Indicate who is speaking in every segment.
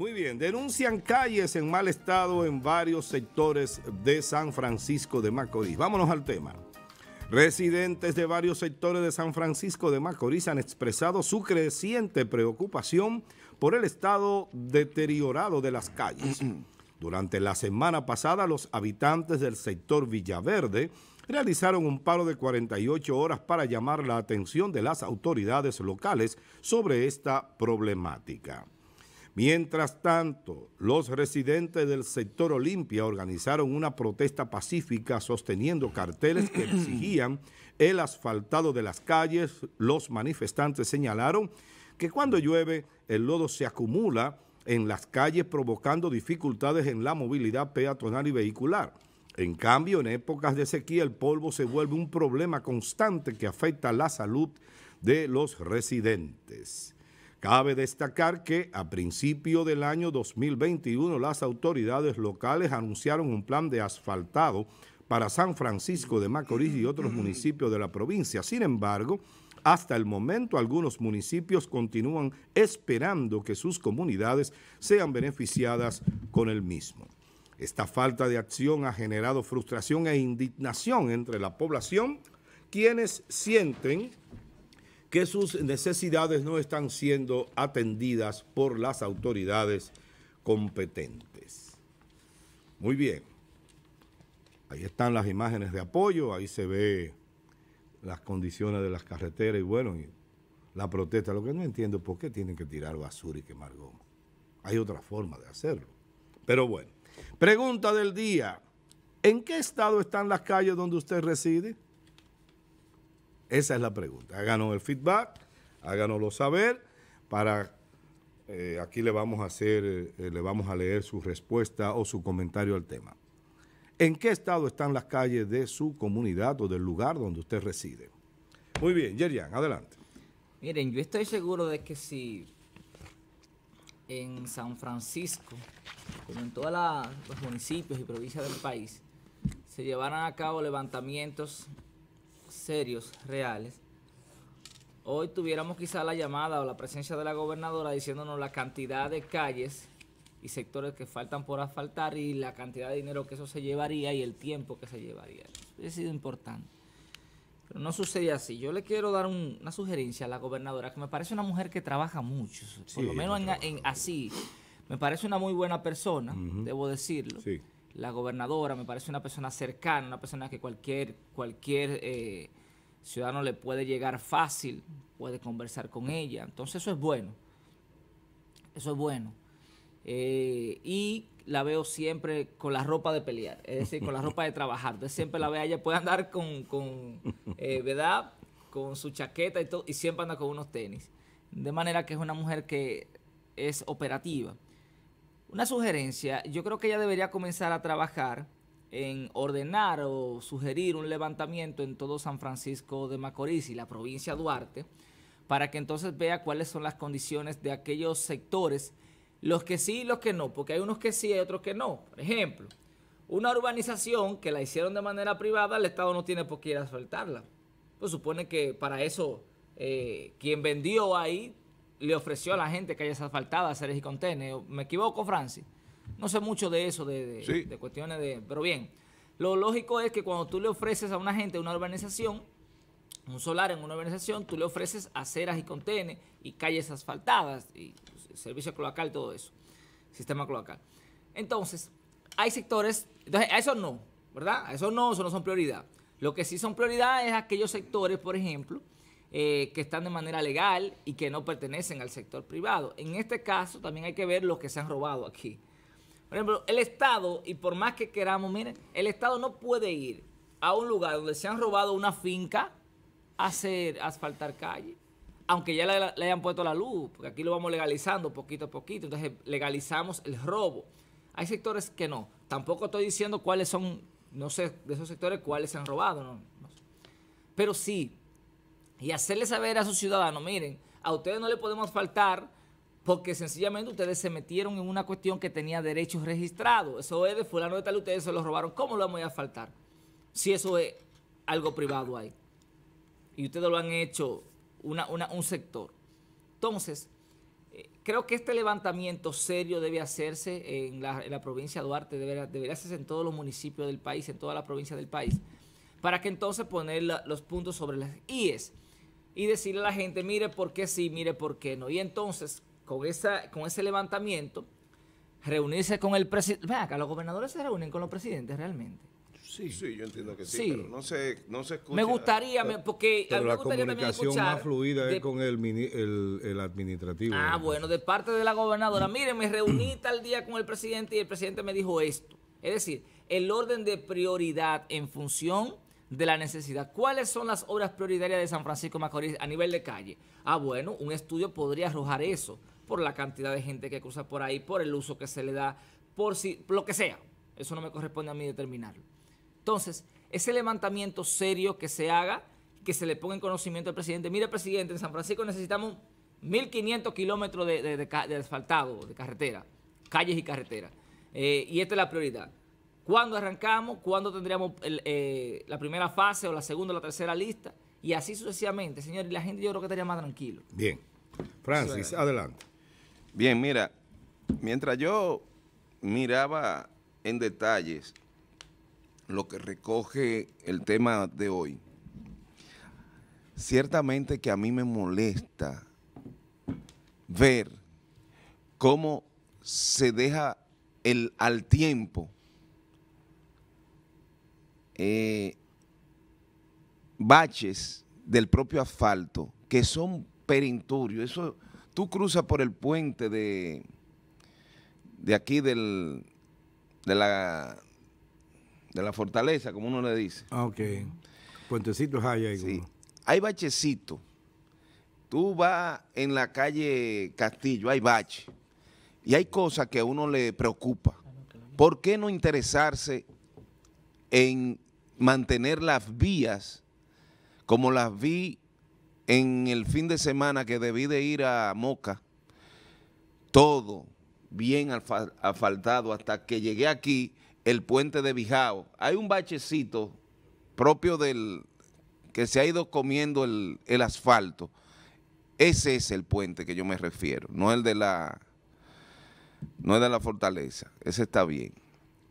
Speaker 1: Muy bien, denuncian calles en mal estado en varios sectores de San Francisco de Macorís. Vámonos al tema. Residentes de varios sectores de San Francisco de Macorís han expresado su creciente preocupación por el estado deteriorado de las calles. Durante la semana pasada, los habitantes del sector Villaverde realizaron un paro de 48 horas para llamar la atención de las autoridades locales sobre esta problemática. Mientras tanto, los residentes del sector Olimpia organizaron una protesta pacífica sosteniendo carteles que exigían el asfaltado de las calles. Los manifestantes señalaron que cuando llueve el lodo se acumula en las calles provocando dificultades en la movilidad peatonal y vehicular. En cambio, en épocas de sequía el polvo se vuelve un problema constante que afecta la salud de los residentes. Cabe destacar que a principio del año 2021 las autoridades locales anunciaron un plan de asfaltado para San Francisco de Macorís y otros municipios de la provincia. Sin embargo, hasta el momento algunos municipios continúan esperando que sus comunidades sean beneficiadas con el mismo. Esta falta de acción ha generado frustración e indignación entre la población, quienes sienten que sus necesidades no están siendo atendidas por las autoridades competentes. Muy bien. Ahí están las imágenes de apoyo, ahí se ve las condiciones de las carreteras y bueno, la protesta. Lo que no entiendo es por qué tienen que tirar basura y quemar goma. Hay otra forma de hacerlo. Pero bueno, pregunta del día. ¿En qué estado están las calles donde usted reside? Esa es la pregunta. Háganos el feedback, háganoslo saber para eh, aquí le vamos a hacer, eh, le vamos a leer su respuesta o su comentario al tema. ¿En qué estado están las calles de su comunidad o del lugar donde usted reside? Muy bien, Yerian, adelante.
Speaker 2: Miren, yo estoy seguro de que si en San Francisco, como en todos los municipios y provincias del país, se llevaran a cabo levantamientos serios, reales, hoy tuviéramos quizá la llamada o la presencia de la gobernadora diciéndonos la cantidad de calles y sectores que faltan por asfaltar y la cantidad de dinero que eso se llevaría y el tiempo que se llevaría. Eso ha sido importante. Pero no sucede así. Yo le quiero dar una sugerencia a la gobernadora, que me parece una mujer que trabaja mucho, por lo menos en, así. Me parece una muy buena persona, debo decirlo. Sí la gobernadora me parece una persona cercana, una persona que cualquier, cualquier eh, ciudadano le puede llegar fácil, puede conversar con ella. Entonces eso es bueno, eso es bueno. Eh, y la veo siempre con la ropa de pelear, es decir, con la ropa de trabajar. Entonces siempre la veo, ella puede andar con, eh, ¿verdad? Con su chaqueta y todo, y siempre anda con unos tenis. De manera que es una mujer que es operativa. Una sugerencia, yo creo que ella debería comenzar a trabajar en ordenar o sugerir un levantamiento en todo San Francisco de Macorís y la provincia Duarte, para que entonces vea cuáles son las condiciones de aquellos sectores, los que sí y los que no, porque hay unos que sí y otros que no. Por ejemplo, una urbanización que la hicieron de manera privada, el Estado no tiene por qué ir a soltarla. Pues supone que para eso eh, quien vendió ahí le ofreció a la gente que asfaltadas, aceras y Contene. ¿Me equivoco, Francis? No sé mucho de eso, de, cuestiones de... Pero bien, lo lógico es que cuando tú le ofreces a una gente una urbanización, un solar en una urbanización, tú le ofreces aceras y contenes y calles asfaltadas y pues, servicio cloacal, todo eso, sistema cloacal. Entonces, hay sectores, entonces a eso no, ¿verdad? A eso no, eso no son prioridad. Lo que sí son prioridad es aquellos sectores, por ejemplo, eh, que están de manera legal y que no pertenecen al sector privado. En este caso también hay que ver los que se han robado aquí. Por ejemplo, el Estado, y por más que queramos, miren, el Estado no puede ir a un lugar donde se han robado una finca a hacer asfaltar calle, aunque ya le, hayan puesto la luz, porque aquí lo vamos legalizando poquito a poquito, entonces legalizamos el robo. Hay sectores que no. Tampoco estoy diciendo cuáles son, no sé, de esos sectores cuáles se han robado, no, Pero sí, y hacerle saber a sus ciudadanos, miren, a ustedes no le podemos faltar porque sencillamente ustedes se metieron en una cuestión que tenía derechos registrados. Eso es de fulano de tal, ustedes se lo robaron. ¿Cómo lo vamos a faltar? Si eso es algo privado ahí. Y ustedes lo han hecho un sector. Entonces, eh, creo que este levantamiento serio debe hacerse en la, provincia de Duarte, debería, hacerse en todos los municipios del país, en toda la provincia del país, para que entonces poner los puntos sobre las IES y decirle a la gente, mire por qué sí, mire por qué no. Y entonces, con, esa, con ese levantamiento, reunirse con el presidente. Vean acá, los gobernadores se reúnen con los presidentes realmente.
Speaker 3: Sí, sí, yo entiendo que sí, pero no se, escucha. Me gustaría, porque
Speaker 2: a mí
Speaker 1: me la comunicación más fluida es con el, el, administrativo. Ah, bueno,
Speaker 2: de parte de la gobernadora. Mire, me reuní tal día con el presidente y el presidente me dijo esto. Es decir, el orden de prioridad en función de la necesidad. ¿Cuáles son las obras prioritarias de San Francisco Macorís a nivel de calle? Ah, bueno, un estudio podría arrojar eso por la cantidad de gente que cruza por ahí, por el uso que se le da, por si, lo que sea. Eso no me corresponde a mí determinarlo. Entonces, ese levantamiento serio que se haga, que se le ponga en conocimiento al presidente. Mire, presidente, en San Francisco necesitamos 1.500 kilómetros de, asfaltado, de carretera, calles y carreteras. Eh, y esta es la prioridad cuándo arrancamos, cuándo tendríamos eh, la primera fase o la segunda o la tercera lista, y así sucesivamente, señor, y la gente yo creo que estaría más tranquilo.
Speaker 1: Bien. Francis, adelante. Bien, mira,
Speaker 3: mientras yo miraba en detalles lo que recoge el tema de hoy, ciertamente que a mí me molesta ver cómo se deja el, al tiempo eh, baches del propio asfalto que son perinturios Eso, tú cruzas por el puente de, de aquí del, de, la, de la fortaleza, como uno le dice. Ah, ok. hay ahí. Hay bachecitos. Tú vas en la calle Castillo, hay bache. Y hay cosas que a uno le preocupa. ¿Por qué no interesarse en mantener las vías como las vi en el fin de semana que debí de ir a Moca, todo bien asfaltado hasta que llegué aquí, el puente de Bijao. Hay un bachecito propio del que se ha ido comiendo el, asfalto. Ese es el puente que yo me refiero, no el de la, no el de la fortaleza. Ese está bien.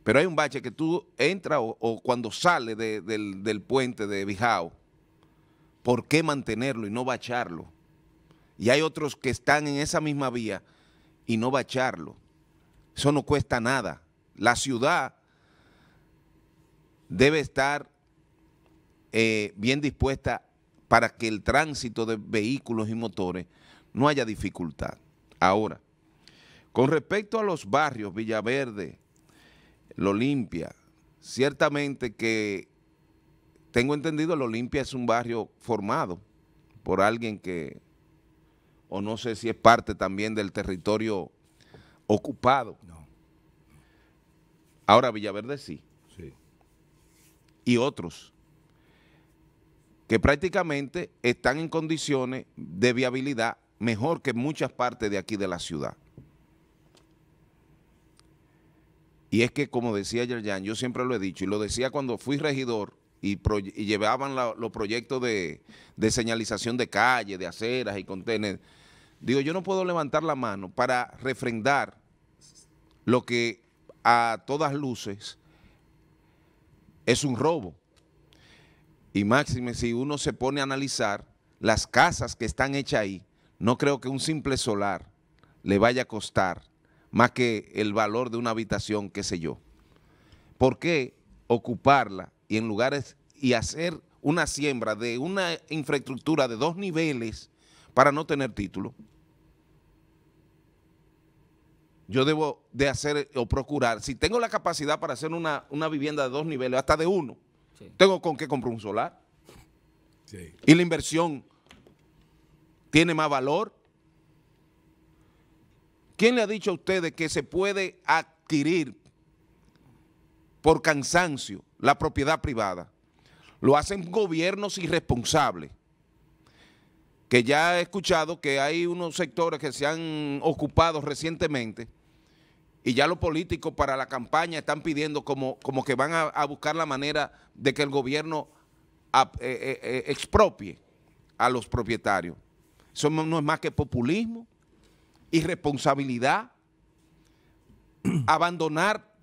Speaker 3: Pero hay un bache que tú entras o, cuando sale del, puente de Bijao, ¿por qué mantenerlo y no bacharlo? Y hay otros que están en esa misma vía y no bacharlo. Eso no cuesta nada. La ciudad debe estar eh, bien dispuesta para que el tránsito de vehículos y motores no haya dificultad. Ahora, con respecto a los barrios Villaverde, lo limpia. Ciertamente que tengo entendido, lo limpia es un barrio formado por alguien que, o no sé si es parte también del territorio ocupado. Ahora Villaverde sí. sí. Y otros que prácticamente están en condiciones de viabilidad mejor que muchas partes de aquí de la ciudad. Y es que, como decía Yerjan, yo siempre lo he dicho, y lo decía cuando fui regidor y, llevaban los proyectos de, de señalización de calles, de aceras y contenedores. Digo, yo no puedo levantar la mano para refrendar lo que a todas luces es un robo. Y máxime, si uno se pone a analizar las casas que están hechas ahí, no creo que un simple solar le vaya a costar más que el valor de una habitación, qué sé yo. ¿Por qué ocuparla y en lugares y hacer una siembra de una infraestructura de dos niveles para no tener título? Yo debo de hacer o procurar, si tengo la capacidad para hacer una, vivienda de dos niveles, hasta de uno, tengo con qué comprar un solar. Y la inversión tiene más valor ¿Quién le ha dicho a ustedes que se puede adquirir por cansancio la propiedad privada? Lo hacen gobiernos irresponsables, que ya he escuchado que hay unos sectores que se han ocupado recientemente y ya los políticos para la campaña están pidiendo como, como que van a, buscar la manera de que el gobierno eh, eh, eh, expropie a los propietarios. Eso no es más que populismo irresponsabilidad, abandonar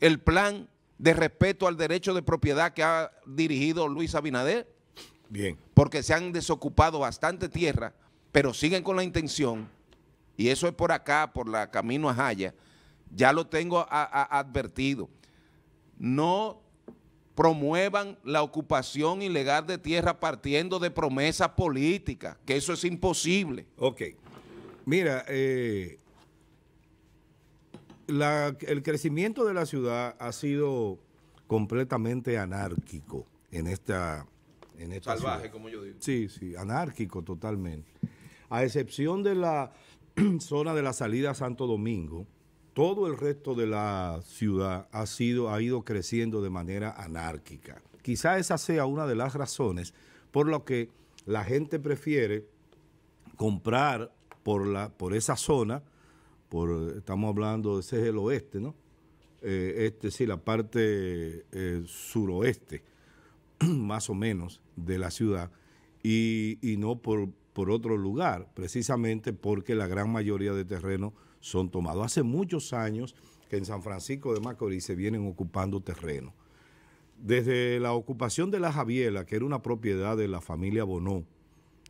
Speaker 3: el plan de respeto al derecho de propiedad que ha dirigido Luis Abinader. Bien. Porque se han desocupado bastante tierra, pero siguen con la intención, y eso es por acá, por la camino a Jaya, ya lo tengo advertido. No promuevan la ocupación ilegal de tierra partiendo de promesas políticas, que eso es imposible. Ok.
Speaker 1: Mira, eh, el crecimiento de la ciudad ha sido completamente anárquico en esta, en salvaje, como yo digo. Sí, sí, anárquico totalmente. A excepción de la zona de la salida a Santo Domingo, todo el resto de la ciudad ha, sido, ha ido creciendo de manera anárquica. Quizá esa sea una de las razones por lo que la gente prefiere comprar por, la, por esa zona, estamos hablando, ese es el oeste, ¿no? Eh, este sí, la parte eh, suroeste, más o menos, de la ciudad, y, no por, por otro lugar, precisamente porque la gran mayoría de terrenos son tomados. Hace muchos años que en San Francisco de Macorís se vienen ocupando terrenos. Desde la ocupación de la Javiela, que era una propiedad de la familia Bonó,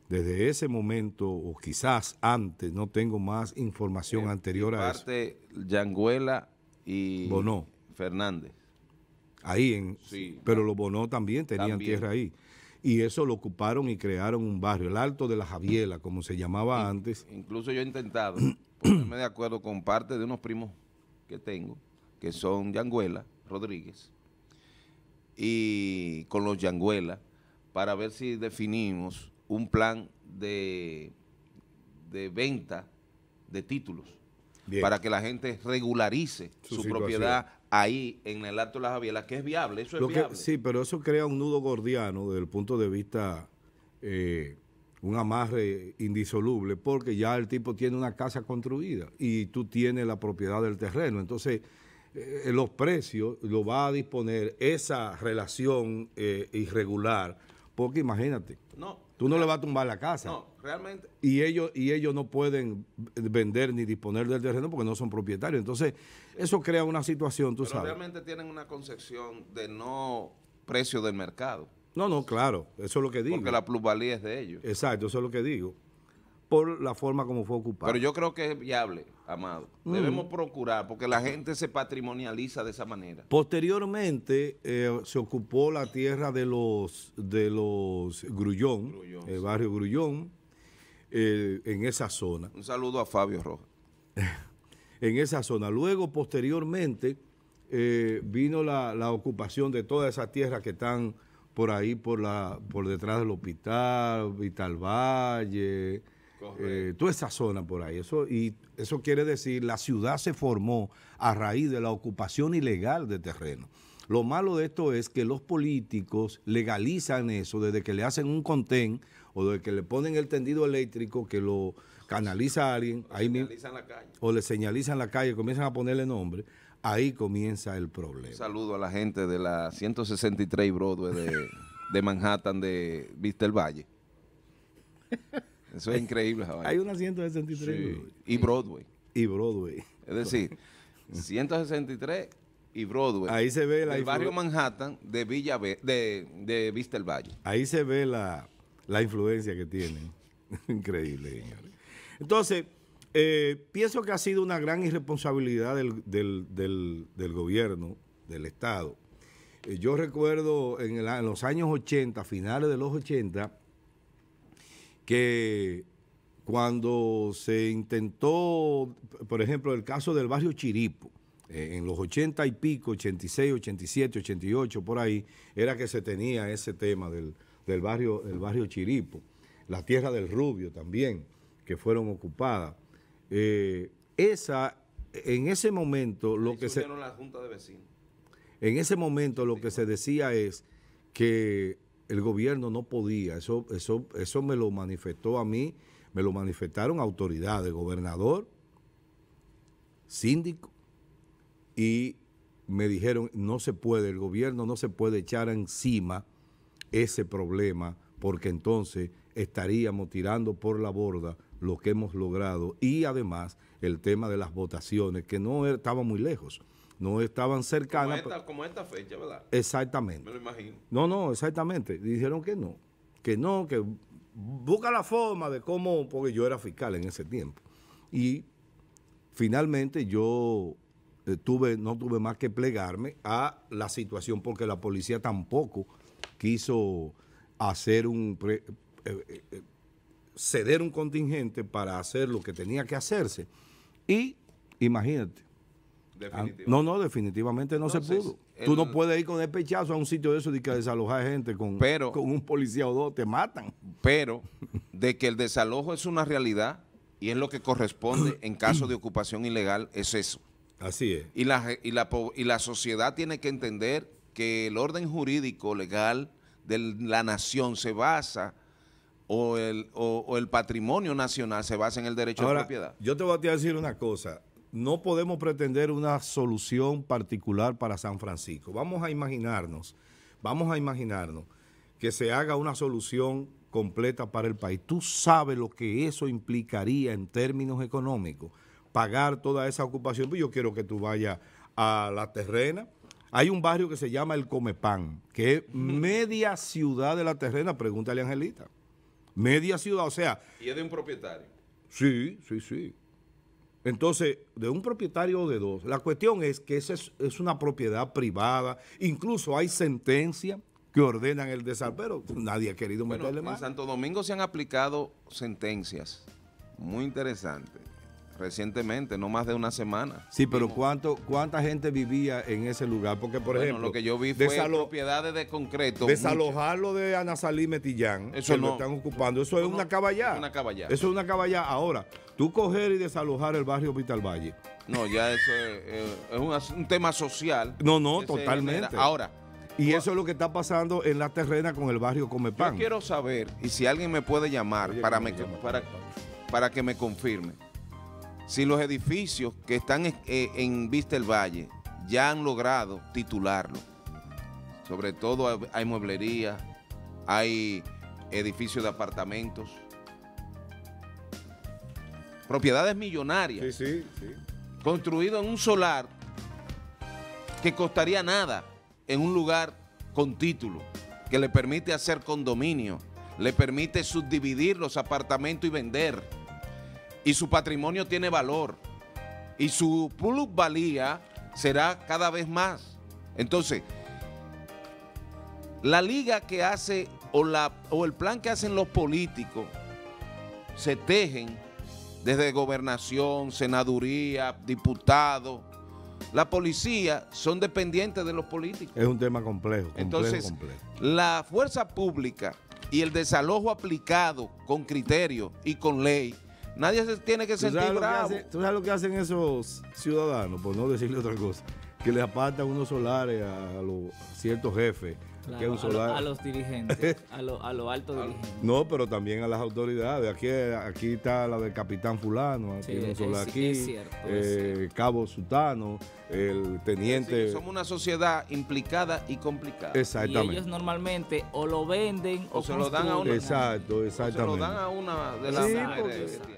Speaker 1: desde ese momento o quizás antes, no tengo más información eh, anterior a a
Speaker 3: parte, eso.
Speaker 1: Yanguela y Bonó. Fernández. Ahí en sí, pero los Bonó también tenían tierra ahí. Y eso lo ocuparon y crearon un barrio, el Alto de la Javiela, como se llamaba antes. Incluso
Speaker 3: yo he intentado
Speaker 1: ponerme de acuerdo con parte de unos primos
Speaker 3: que tengo, que son Yanguela Rodríguez, y con los Yanguela, para ver si definimos un plan de, de venta de títulos para que la gente
Speaker 1: regularice su, propiedad
Speaker 3: ahí en el Alto de las Javielas, que es viable, eso es
Speaker 1: sí, pero eso crea un nudo gordiano desde el punto de vista, eh, un amarre indisoluble, porque ya el tipo tiene una casa construida y tú tienes la propiedad del terreno. Entonces, eh, los precios lo va a disponer esa relación eh, irregular porque imagínate, no, tú no le vas a tumbar la casa. realmente. Y ellos, y ellos no pueden vender ni disponer del terreno porque no son propietarios. Entonces, eso crea una situación, tú Pero realmente
Speaker 3: tienen una concepción de no
Speaker 1: precio del mercado. No, no, claro, eso es lo que digo. Porque la plusvalía es de ellos. Exacto, eso es lo que digo. Por la forma como fue ocupado. Pero yo
Speaker 3: creo que es viable. Amado. Mm. Debemos procurar, porque la gente se patrimonializa de esa manera.
Speaker 1: Posteriormente eh, se ocupó la tierra de los, de los Grullón, el barrio Grullón, eh, en esa zona. Un saludo a Fabio Rojas. en esa zona. Luego, posteriormente, eh, vino la, ocupación de todas esas tierras que están por ahí, por, la, por detrás del hospital, Vital Valle toda esa zona por ahí. Eso, y eso quiere decir, la ciudad se formó a raíz de la ocupación ilegal de terreno. Lo malo de esto es que los políticos legalizan eso desde que le hacen un contén o desde que le ponen el tendido eléctrico que lo canaliza a alguien. O, ahí señalizan la calle. o le señalizan la calle, comienzan a ponerle nombre. Ahí comienza el problema. Un saludo a la gente de la 163
Speaker 3: Broadway de, de Manhattan, de Vista el Valle. Eso es increíble, Hay una
Speaker 1: 163.
Speaker 3: Y Broadway. Y Broadway. Es decir, 163 y Broadway. Ahí se ve la... El barrio Manhattan de de, Vista el Valle.
Speaker 1: Ahí se ve la, influencia que tienen. increíble, señores. Entonces, eh, pienso que ha sido una gran irresponsabilidad del, gobierno, del Estado. Eh, yo recuerdo en, en los años 80, finales de los 80, que cuando se intentó, por ejemplo, el caso del barrio Chiripo, eh, en los 80 y pico, 86, 87, 88, por ahí, era que se tenía ese tema del, barrio, barrio Chiripo, la tierra del Rubio también, que fueron ocupadas. Eh, esa, en ese momento, lo que se... La
Speaker 3: junta de vecinos.
Speaker 1: En ese momento lo que se decía es que el gobierno no podía, eso, eso, eso me lo manifestó a mí, me lo manifestaron autoridades, gobernador, síndico, y me dijeron, no se puede, el gobierno no se puede echar encima ese problema, porque entonces estaríamos tirando por la borda lo que hemos logrado y además el tema de las votaciones, que no estaba muy lejos no estaban cercanas.
Speaker 3: Como esta, fecha, ¿verdad?
Speaker 1: Exactamente. Me lo imagino. No, no, exactamente. Dijeron que no, que no, que busca la forma de cómo, porque yo era fiscal en ese tiempo. Y finalmente yo eh, tuve, no tuve más que plegarme a la situación porque la policía tampoco quiso hacer un eh, eh, ceder un contingente para hacer lo que tenía que hacerse. Y imagínate, Ah, no, no, definitivamente no se pudo. Tú no puedes ir con el pechazo a un sitio de eso y que desalojar gente con, pero, con un policía o dos, te matan.
Speaker 3: Pero de que el desalojo es una realidad y es lo que corresponde en caso de ocupación ilegal, es eso. Así es. Y la, y la, y la sociedad tiene que entender que el orden jurídico legal de la nación se basa o el, o, el patrimonio nacional se basa en el derecho a de propiedad.
Speaker 1: Yo te voy a decir una cosa no podemos pretender una solución particular para San Francisco. Vamos a imaginarnos, vamos a imaginarnos que se haga una solución completa para el país. Tú sabes lo que eso implicaría en términos económicos, pagar toda esa ocupación. Pues yo quiero que tú vayas a la terrena. Hay un barrio que se llama El Comepán, que es media ciudad de la terrena, pregúntale a Angelita. Media ciudad, o sea...
Speaker 3: Y es de un propietario.
Speaker 1: Sí, sí, sí. Entonces, de un propietario o de dos. La cuestión es que esa es, una propiedad privada. Incluso hay sentencias que ordenan el Pero Nadie ha querido meterle más. En
Speaker 3: Santo Domingo se han aplicado sentencias muy interesantes. Recientemente, no más de una semana. Sí, pero
Speaker 1: ¿cuánto, ¿cuánta gente vivía en ese lugar? Porque, por ejemplo, lo que yo vi fue propiedades de concreto.
Speaker 3: Desalojarlo
Speaker 1: de Anasalí Metillán, que lo están ocupando. Eso es una caballá.
Speaker 3: Una caballá. Eso
Speaker 1: es una caballá. Ahora, tú coger y desalojar el barrio el Valle.
Speaker 3: No, ya eso es, eh, un, tema social. No, no, totalmente. Ahora.
Speaker 1: Y eso es lo que está pasando en la terrena con el barrio Comepan. Yo
Speaker 3: quiero saber, y si alguien me puede llamar para, para, que me confirme, si los edificios que están eh, en, Vista el Valle ya han logrado titularlo, sobre todo hay mueblería, hay edificios de apartamentos, propiedades millonarias, sí, sí, construido en un solar que costaría nada en un lugar con título, que le permite hacer condominio, le permite subdividir los apartamentos y vender. Y su patrimonio tiene valor. Y su plusvalía será cada vez más. Entonces, la liga que hace o, o el plan que hacen los políticos se tejen desde gobernación, senaduría, diputado. La policía son dependientes de los políticos.
Speaker 1: Es un tema complejo. complejo Entonces,
Speaker 3: la fuerza pública y el desalojo aplicado con criterio y con ley, nadie se tiene que sentir bravo.
Speaker 1: ¿Tú sabes lo que hacen esos ciudadanos, por no decirle otra cosa? Que le apartan unos solares a, los, a ciertos jefes a, los
Speaker 2: dirigentes, a los lo altos dirigentes.
Speaker 1: No, pero también a las autoridades. Aquí, eh, aquí está la del capitán fulano, aquí aquí, eh, cabo Sutano, el teniente. somos
Speaker 3: una sociedad implicada y complicada. Exactamente. Y ellos normalmente o lo venden o, se lo dan a una.
Speaker 1: Exacto, exactamente. se
Speaker 3: lo de las
Speaker 2: sí,